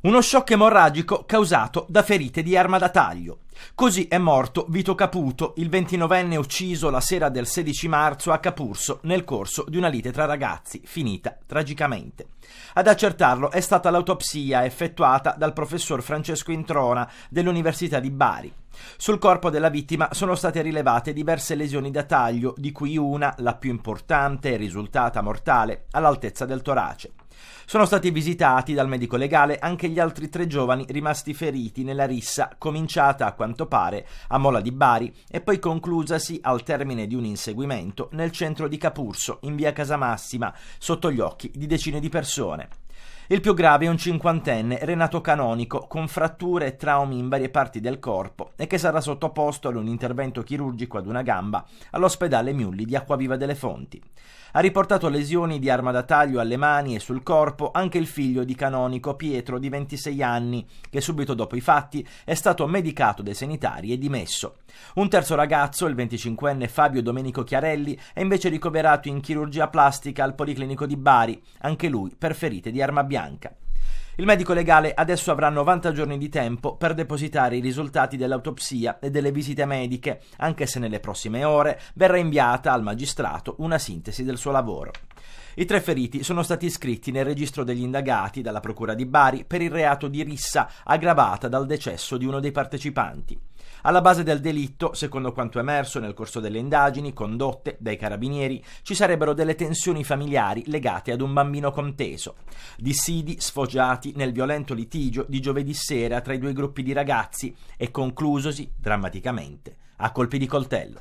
Uno shock emorragico causato da ferite di arma da taglio. Così è morto Vito Caputo, il 29enne ucciso la sera del 16 marzo a Capurso nel corso di una lite tra ragazzi, finita tragicamente. Ad accertarlo è stata l'autopsia effettuata dal professor Francesco Introna dell'Università di Bari. Sul corpo della vittima sono state rilevate diverse lesioni da taglio, di cui una, la più importante, è risultata mortale, all'altezza del torace. Sono stati visitati dal medico legale anche gli altri tre giovani rimasti feriti nella rissa cominciata a quanto pare a Mola di Bari e poi conclusasi al termine di un inseguimento nel centro di Capurso, in via Casamassima, sotto gli occhi di decine di persone. Il più grave è un cinquantenne, Renato Canonico, con fratture e traumi in varie parti del corpo e che sarà sottoposto ad un intervento chirurgico ad una gamba all'ospedale Mulli di Acquaviva delle Fonti. Ha riportato lesioni di arma da taglio alle mani e sul corpo anche il figlio di canonico Pietro di 26 anni, che subito dopo i fatti è stato medicato dai sanitari e dimesso. Un terzo ragazzo, il 25enne Fabio Domenico Chiarelli, è invece ricoverato in chirurgia plastica al Policlinico di Bari, anche lui per ferite di arma bianca. Il medico legale adesso avrà 90 giorni di tempo per depositare i risultati dell'autopsia e delle visite mediche, anche se nelle prossime ore verrà inviata al magistrato una sintesi del suo lavoro. I tre feriti sono stati iscritti nel registro degli indagati dalla Procura di Bari per il reato di rissa aggravata dal decesso di uno dei partecipanti. Alla base del delitto, secondo quanto emerso nel corso delle indagini condotte dai carabinieri, ci sarebbero delle tensioni familiari legate ad un bambino conteso. Dissidi sfoggiati nel violento litigio di giovedì sera tra i due gruppi di ragazzi e conclusosi drammaticamente a colpi di coltello.